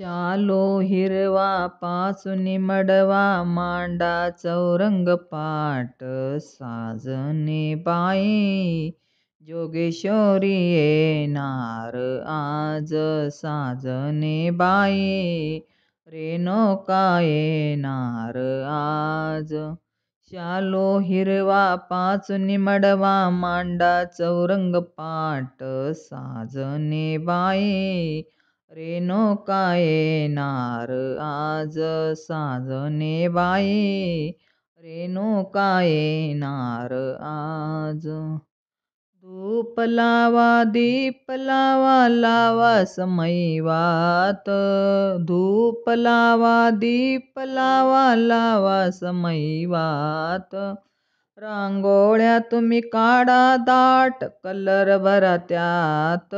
shallow हिरवा पाचुनी मडवा मांडा चौरंग पाट साजने बाई जोगेश्वरी येणार आज साजने बाई रेणुका येणार आज शालो हिरवा पाचुनी मडवा मांडा चौरंग पाट साजने बाई रेणुका येणार आज साजने बाई रेणुका येणार आज धूप लावा दीप लावा लावा समयवात धूप लावा दीप लावा लावा समयवात रांगोळ्या तुम्ही काढा दाट कलर भरा त्यात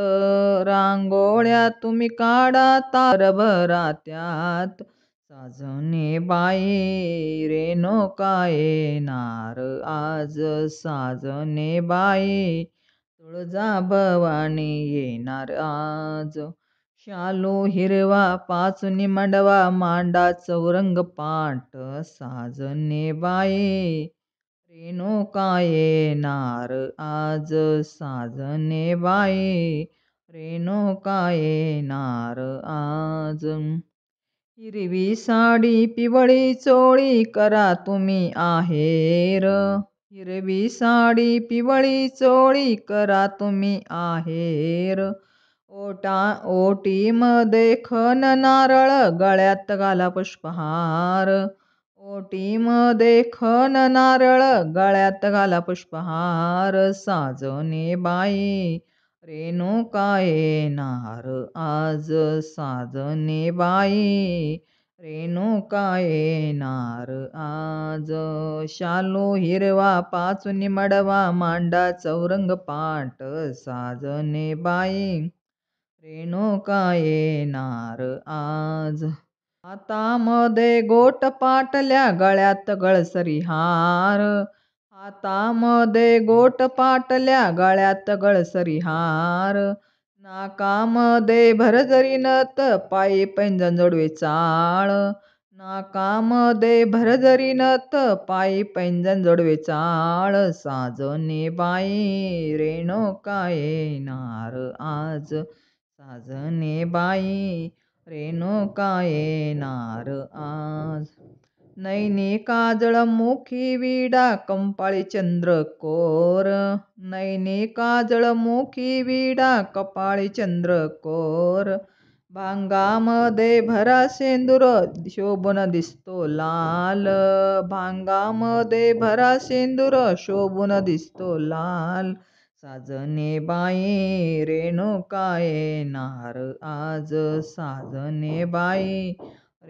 रांगोळ्या तुम्ही काढा तार भरा त्यात साजने बाई काय येणार आज साजने बाई तुळजा भवानी येणार आज शालू हिरवा पाच निमडवा मांडा चौरंग पाट साजने बाई रेनो काये नार आज साजने बाई काये नार आज हिरवी साडी पिवळी चोळी करा तुम्ही आहेर हिरवी साडी पिवळी चोळी करा तुम्ही आहेर ओटा मध्ये खन नारळ गळ्यात घाला पुष्पहार ओटी मध्ये खन नारळ गळ्यात घाला पुष्पहार साजने बाई काय नार आज साजने बाई काय नार आज शालू हिरवा पाच मडवा मांडा चौरंग पाट साजने बाई काय नार आज हाता मध्ये गोट पाटल्या गळ्यात गळसरी हार हातामध्ये गोट पाटल्या गळ्यात गळसरी हार नाकामध्ये भरजरी नत पायी पैंजण जोडवे चाळ नाकामध्ये भरजरी नत पायी पैंजण जोडवे चाळ साजने बाई रेणो काय नार आज साजने बाई रेणुका येणार आज नैनी काजळ मुखी विडा कंपाळी कोर नैनी काजळ मुखी विडा कपाळी चंद्र कोर भांगामध्ये भरा सेंदूर शोभन दिसतो लाल भांगामध्ये भरा सेंदूर शोभून दिसतो लाल साजने रेनो रेणुकाये नार आज साजने बाई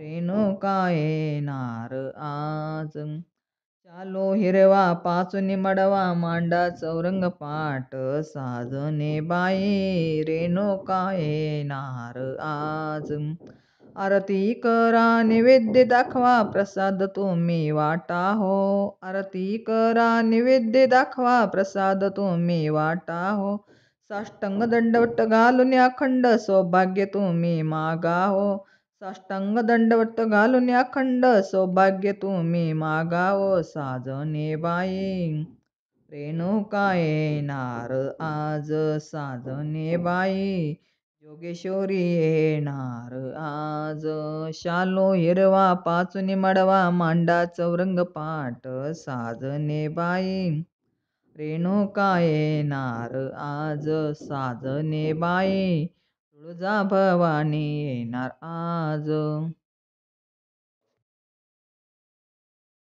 रेणुकाये नार आज चालो हिरवा पाच निमडवा मांडा चौरंग पाट साजने रेनो रेणुकाये नार आज आरती करा नैवेद्य दाखवा प्रसाद तुम्ही वाटा हो आरती करा निवेद्य दाखवा प्रसाद तुम्ही वाटा हो साष्टंग दंडवट घालून अखंड सौभाग्य तुम्ही मागा हो साष्टंग दंडवट घालून अखंड सौभाग्य तुम्ही हो साजने बाई रेणुकाये नार आज साजने बाई योगेश्वरी येणार आज शालो हिरवा पाचुनी मडवा मांडा चौरंग पाट साजने बाई रेणुका येणार आज साजने बाई तुळजा भवानी येणार आज